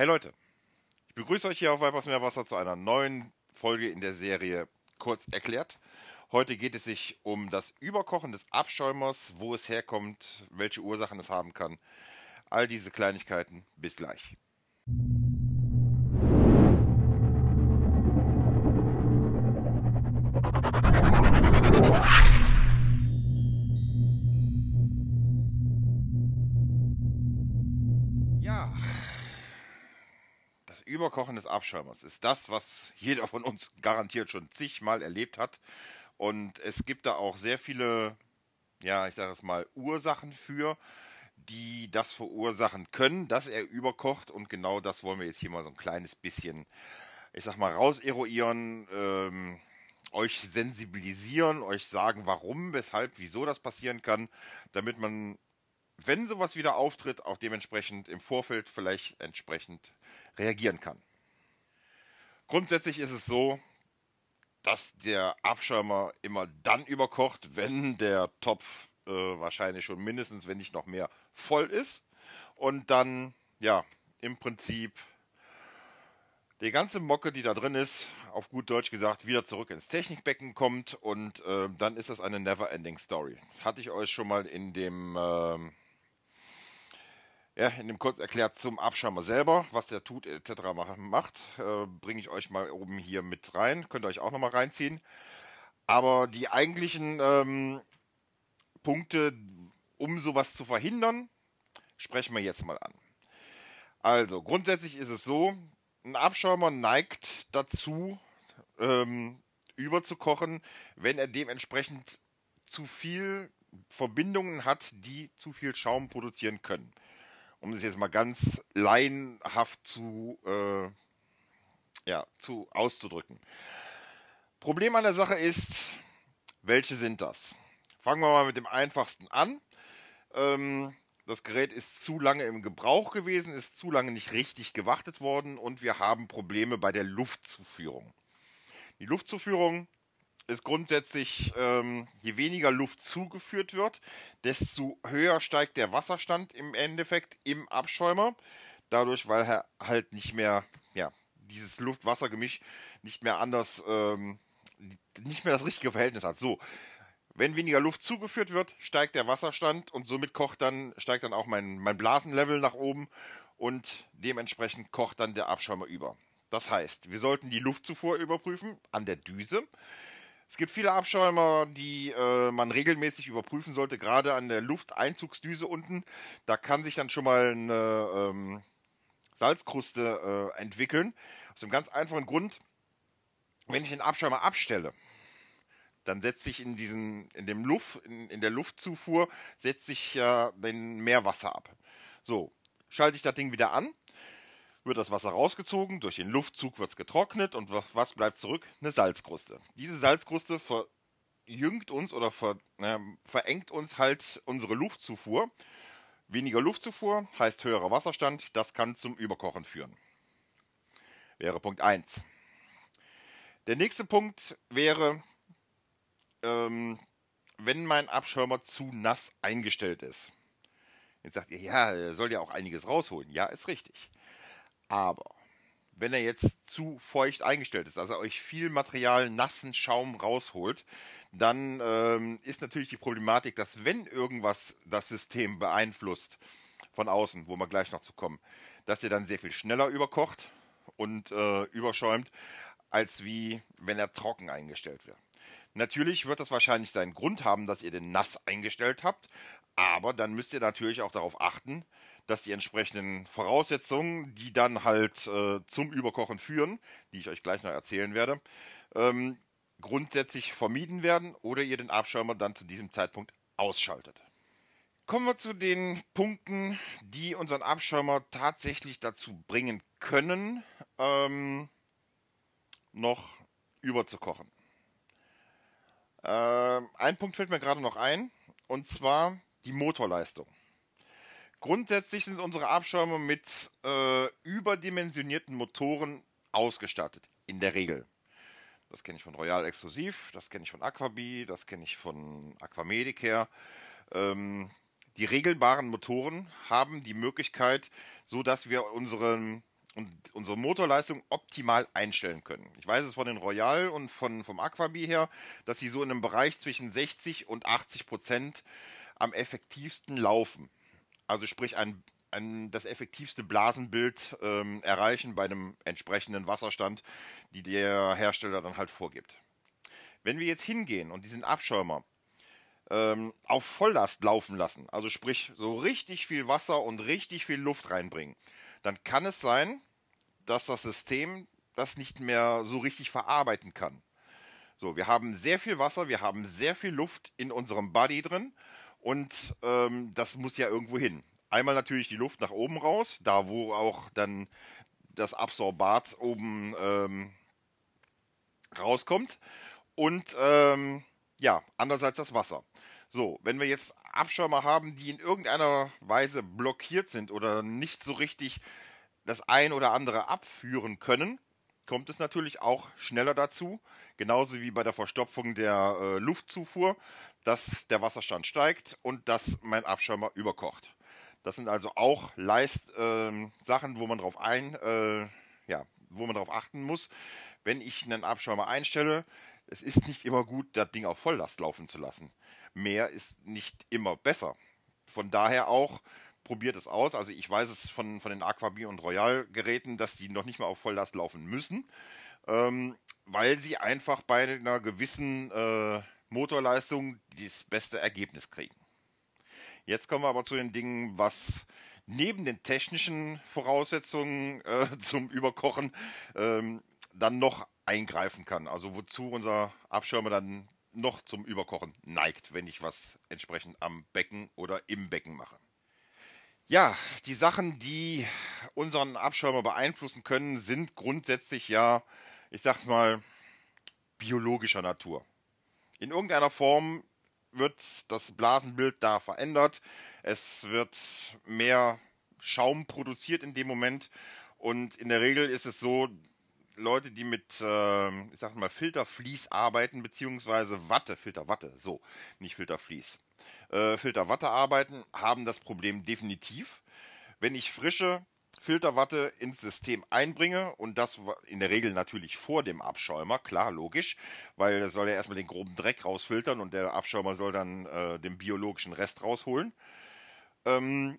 Hi Leute, ich begrüße euch hier auf Weibers Meerwasser zu einer neuen Folge in der Serie Kurz erklärt. Heute geht es sich um das Überkochen des Abschäumers, wo es herkommt, welche Ursachen es haben kann. All diese Kleinigkeiten. Bis gleich. Überkochen des Abschirmers ist das, was jeder von uns garantiert schon zigmal erlebt hat. Und es gibt da auch sehr viele, ja, ich sage es mal, Ursachen für, die das verursachen können, dass er überkocht. Und genau das wollen wir jetzt hier mal so ein kleines bisschen, ich sag mal, raus Ähm, euch sensibilisieren, euch sagen, warum, weshalb, wieso das passieren kann, damit man wenn sowas wieder auftritt, auch dementsprechend im Vorfeld vielleicht entsprechend reagieren kann. Grundsätzlich ist es so, dass der Abschirmer immer dann überkocht, wenn der Topf äh, wahrscheinlich schon mindestens, wenn nicht noch mehr, voll ist. Und dann, ja, im Prinzip die ganze Mocke, die da drin ist, auf gut Deutsch gesagt, wieder zurück ins Technikbecken kommt und äh, dann ist das eine Never-Ending Story. Hatte ich euch schon mal in dem äh, ja, in dem kurz erklärt zum Abschirmer selber, was der tut etc. macht, äh, bringe ich euch mal oben hier mit rein. Könnt ihr euch auch nochmal reinziehen. Aber die eigentlichen ähm, Punkte, um sowas zu verhindern, sprechen wir jetzt mal an. Also, grundsätzlich ist es so, ein Abschäumer neigt dazu, ähm, überzukochen, wenn er dementsprechend zu viel Verbindungen hat, die zu viel Schaum produzieren können um es jetzt mal ganz laienhaft zu, äh, ja, zu auszudrücken. Problem an der Sache ist, welche sind das? Fangen wir mal mit dem einfachsten an. Ähm, das Gerät ist zu lange im Gebrauch gewesen, ist zu lange nicht richtig gewartet worden und wir haben Probleme bei der Luftzuführung. Die Luftzuführung ist grundsätzlich, ähm, je weniger Luft zugeführt wird, desto höher steigt der Wasserstand im Endeffekt im Abschäumer. Dadurch, weil er halt nicht mehr, ja, dieses Luft-Wasser-Gemisch nicht mehr anders, ähm, nicht mehr das richtige Verhältnis hat. So, wenn weniger Luft zugeführt wird, steigt der Wasserstand und somit kocht dann, steigt dann auch mein, mein Blasenlevel nach oben und dementsprechend kocht dann der Abschäumer über. Das heißt, wir sollten die Luftzufuhr überprüfen an der Düse. Es gibt viele Abschäumer, die äh, man regelmäßig überprüfen sollte, gerade an der Lufteinzugsdüse unten. Da kann sich dann schon mal eine ähm, Salzkruste äh, entwickeln. Aus dem ganz einfachen Grund, wenn ich den Abschäumer abstelle, dann setzt sich in, diesen, in, dem Luft, in, in der Luftzufuhr setzt sich äh, den Meerwasser ab. So, schalte ich das Ding wieder an, wird das Wasser rausgezogen, durch den Luftzug wird es getrocknet und was bleibt zurück? Eine Salzkruste. Diese Salzkruste verjüngt uns oder ver, äh, verengt uns halt unsere Luftzufuhr. Weniger Luftzufuhr heißt höherer Wasserstand, das kann zum Überkochen führen. Wäre Punkt 1. Der nächste Punkt wäre, ähm, wenn mein Abschirmer zu nass eingestellt ist. Jetzt sagt ihr, ja, soll ja auch einiges rausholen. Ja, ist richtig. Aber wenn er jetzt zu feucht eingestellt ist, also euch viel Material, nassen Schaum rausholt, dann ähm, ist natürlich die Problematik, dass wenn irgendwas das System beeinflusst von außen, wo wir gleich noch zu kommen, dass er dann sehr viel schneller überkocht und äh, überschäumt, als wie wenn er trocken eingestellt wird. Natürlich wird das wahrscheinlich seinen Grund haben, dass ihr den nass eingestellt habt, aber dann müsst ihr natürlich auch darauf achten, dass die entsprechenden Voraussetzungen, die dann halt äh, zum Überkochen führen, die ich euch gleich noch erzählen werde, ähm, grundsätzlich vermieden werden oder ihr den Abschäumer dann zu diesem Zeitpunkt ausschaltet. Kommen wir zu den Punkten, die unseren Abschäumer tatsächlich dazu bringen können, ähm, noch überzukochen. Äh, ein Punkt fällt mir gerade noch ein, und zwar die Motorleistung. Grundsätzlich sind unsere Abschäume mit äh, überdimensionierten Motoren ausgestattet. In der Regel. Das kenne ich von Royal Exklusiv, das kenne ich von Aquabee, das kenne ich von Aquamedicare. Ähm, die regelbaren Motoren haben die Möglichkeit, so dass wir unseren und unsere Motorleistung optimal einstellen können. Ich weiß es von den Royal und von, vom Aquabee her, dass sie so in einem Bereich zwischen 60 und 80 Prozent am effektivsten laufen also sprich ein, ein, das effektivste Blasenbild ähm, erreichen bei einem entsprechenden Wasserstand, die der Hersteller dann halt vorgibt. Wenn wir jetzt hingehen und diesen Abschäumer ähm, auf Volllast laufen lassen, also sprich so richtig viel Wasser und richtig viel Luft reinbringen, dann kann es sein, dass das System das nicht mehr so richtig verarbeiten kann. So, wir haben sehr viel Wasser, wir haben sehr viel Luft in unserem Body drin und ähm, das muss ja irgendwo hin. Einmal natürlich die Luft nach oben raus, da wo auch dann das Absorbat oben ähm, rauskommt. Und ähm, ja, andererseits das Wasser. So, wenn wir jetzt Abschirmer haben, die in irgendeiner Weise blockiert sind oder nicht so richtig das ein oder andere abführen können, kommt es natürlich auch schneller dazu, genauso wie bei der Verstopfung der äh, Luftzufuhr, dass der Wasserstand steigt und dass mein Abschäumer überkocht. Das sind also auch Leist äh, Sachen, wo man drauf ein, äh, ja, wo man darauf achten muss, wenn ich einen Abschäumer einstelle. Es ist nicht immer gut, das Ding auf Volllast laufen zu lassen. Mehr ist nicht immer besser. Von daher auch probiert es aus. Also ich weiß es von, von den Aquabee und Royal Geräten, dass die noch nicht mal auf Volllast laufen müssen, ähm, weil sie einfach bei einer gewissen äh, Motorleistung das beste Ergebnis kriegen. Jetzt kommen wir aber zu den Dingen, was neben den technischen Voraussetzungen äh, zum Überkochen ähm, dann noch eingreifen kann. Also wozu unser Abschirmer dann noch zum Überkochen neigt, wenn ich was entsprechend am Becken oder im Becken mache. Ja, die Sachen, die unseren Abschäumer beeinflussen können, sind grundsätzlich ja, ich sag's mal, biologischer Natur. In irgendeiner Form wird das Blasenbild da verändert. Es wird mehr Schaum produziert in dem Moment. Und in der Regel ist es so, Leute, die mit, äh, ich sag mal, Filterflies arbeiten, beziehungsweise Watte, Filterwatte, so, nicht Filterflies. Äh, Filterwatte arbeiten, haben das Problem definitiv. Wenn ich frische Filterwatte ins System einbringe und das in der Regel natürlich vor dem Abschäumer, klar, logisch, weil das soll ja erstmal den groben Dreck rausfiltern und der Abschäumer soll dann äh, den biologischen Rest rausholen, ähm,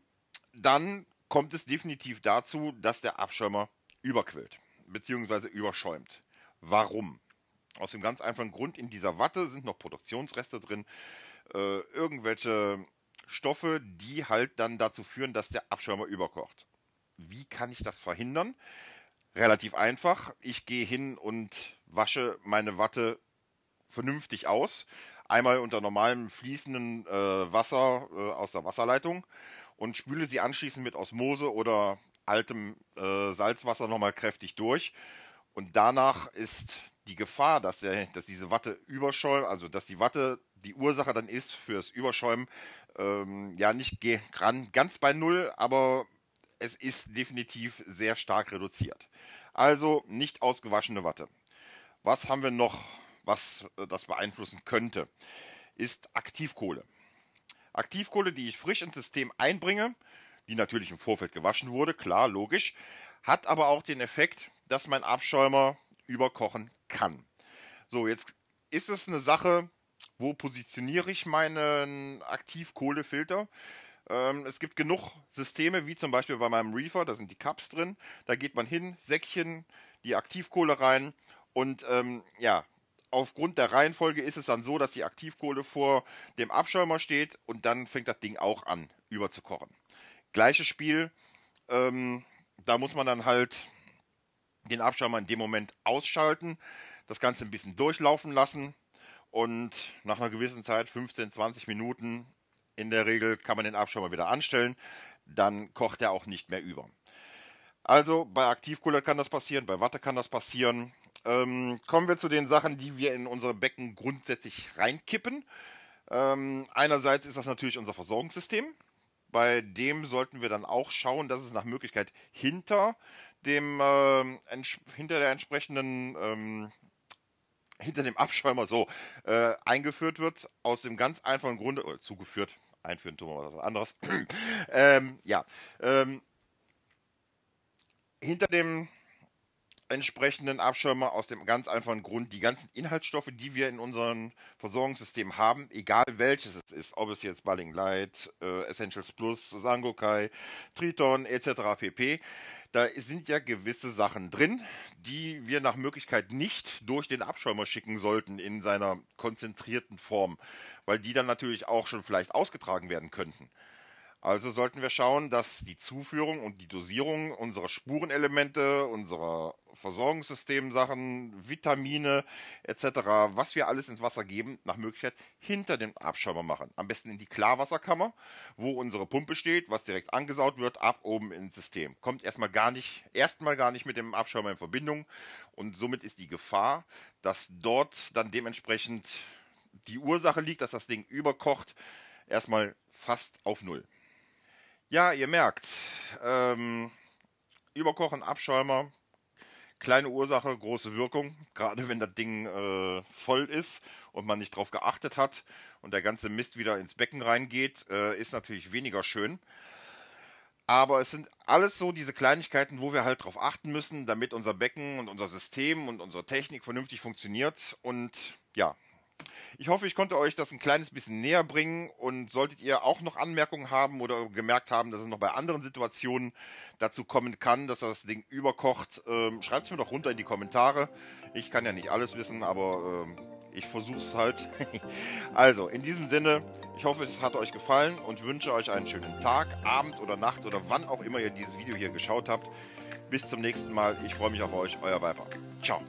dann kommt es definitiv dazu, dass der Abschäumer überquillt bzw. überschäumt. Warum? Aus dem ganz einfachen Grund, in dieser Watte sind noch Produktionsreste drin, äh, irgendwelche Stoffe, die halt dann dazu führen, dass der Abschirmer überkocht. Wie kann ich das verhindern? Relativ einfach. Ich gehe hin und wasche meine Watte vernünftig aus. Einmal unter normalem fließenden äh, Wasser äh, aus der Wasserleitung und spüle sie anschließend mit Osmose oder altem äh, Salzwasser nochmal kräftig durch. Und danach ist die Gefahr, dass, der, dass diese Watte überschäumt, also dass die Watte die Ursache dann ist fürs Überschäumen, ähm, ja nicht ganz bei Null, aber es ist definitiv sehr stark reduziert. Also nicht ausgewaschene Watte. Was haben wir noch, was äh, das beeinflussen könnte? Ist Aktivkohle. Aktivkohle, die ich frisch ins System einbringe, die natürlich im Vorfeld gewaschen wurde, klar, logisch, hat aber auch den Effekt, dass mein Abschäumer überkochen kann. So, jetzt ist es eine Sache, wo positioniere ich meinen Aktivkohlefilter? Ähm, es gibt genug Systeme, wie zum Beispiel bei meinem Reefer, da sind die Cups drin. Da geht man hin, Säckchen, die Aktivkohle rein und ähm, ja, aufgrund der Reihenfolge ist es dann so, dass die Aktivkohle vor dem Abschäumer steht und dann fängt das Ding auch an, überzukochen. Gleiches Spiel, ähm, da muss man dann halt den Abschäumer in dem Moment ausschalten, das Ganze ein bisschen durchlaufen lassen und nach einer gewissen Zeit, 15, 20 Minuten, in der Regel kann man den Abschäumer wieder anstellen, dann kocht er auch nicht mehr über. Also bei Aktivkohle kann das passieren, bei Watte kann das passieren. Ähm, kommen wir zu den Sachen, die wir in unsere Becken grundsätzlich reinkippen. Ähm, einerseits ist das natürlich unser Versorgungssystem. Bei dem sollten wir dann auch schauen, dass es nach Möglichkeit hinter dem äh, hinter der entsprechenden ähm, hinter dem Abschäumer so äh, eingeführt wird, aus dem ganz einfachen Grunde, oder äh, zugeführt, einführen tun wir mal was anderes. ähm, ja. Ähm, hinter dem entsprechenden Abschirmer aus dem ganz einfachen Grund, die ganzen Inhaltsstoffe, die wir in unserem Versorgungssystem haben, egal welches es ist, ob es jetzt Balling Light, äh, Essentials Plus, Sangokai, Triton etc. pp., da sind ja gewisse Sachen drin, die wir nach Möglichkeit nicht durch den Abschäumer schicken sollten in seiner konzentrierten Form, weil die dann natürlich auch schon vielleicht ausgetragen werden könnten. Also sollten wir schauen, dass die Zuführung und die Dosierung unserer Spurenelemente, unserer Versorgungssystemsachen, Vitamine etc., was wir alles ins Wasser geben, nach Möglichkeit hinter dem Abschäumer machen. Am besten in die Klarwasserkammer, wo unsere Pumpe steht, was direkt angesaut wird, ab oben ins System. Kommt erstmal gar nicht, erstmal gar nicht mit dem Abschäumer in Verbindung und somit ist die Gefahr, dass dort dann dementsprechend die Ursache liegt, dass das Ding überkocht, erstmal fast auf Null. Ja, ihr merkt, ähm, Überkochen, Abschäumer, kleine Ursache, große Wirkung. Gerade wenn das Ding äh, voll ist und man nicht drauf geachtet hat und der ganze Mist wieder ins Becken reingeht, äh, ist natürlich weniger schön. Aber es sind alles so diese Kleinigkeiten, wo wir halt drauf achten müssen, damit unser Becken und unser System und unsere Technik vernünftig funktioniert. Und ja, ich hoffe, ich konnte euch das ein kleines bisschen näher bringen und solltet ihr auch noch Anmerkungen haben oder gemerkt haben, dass es noch bei anderen Situationen dazu kommen kann, dass das Ding überkocht, ähm, schreibt es mir doch runter in die Kommentare. Ich kann ja nicht alles wissen, aber ähm, ich versuche es halt. also, in diesem Sinne, ich hoffe, es hat euch gefallen und wünsche euch einen schönen Tag, Abend oder Nacht oder wann auch immer ihr dieses Video hier geschaut habt. Bis zum nächsten Mal. Ich freue mich auf euch. Euer Weifer. Ciao.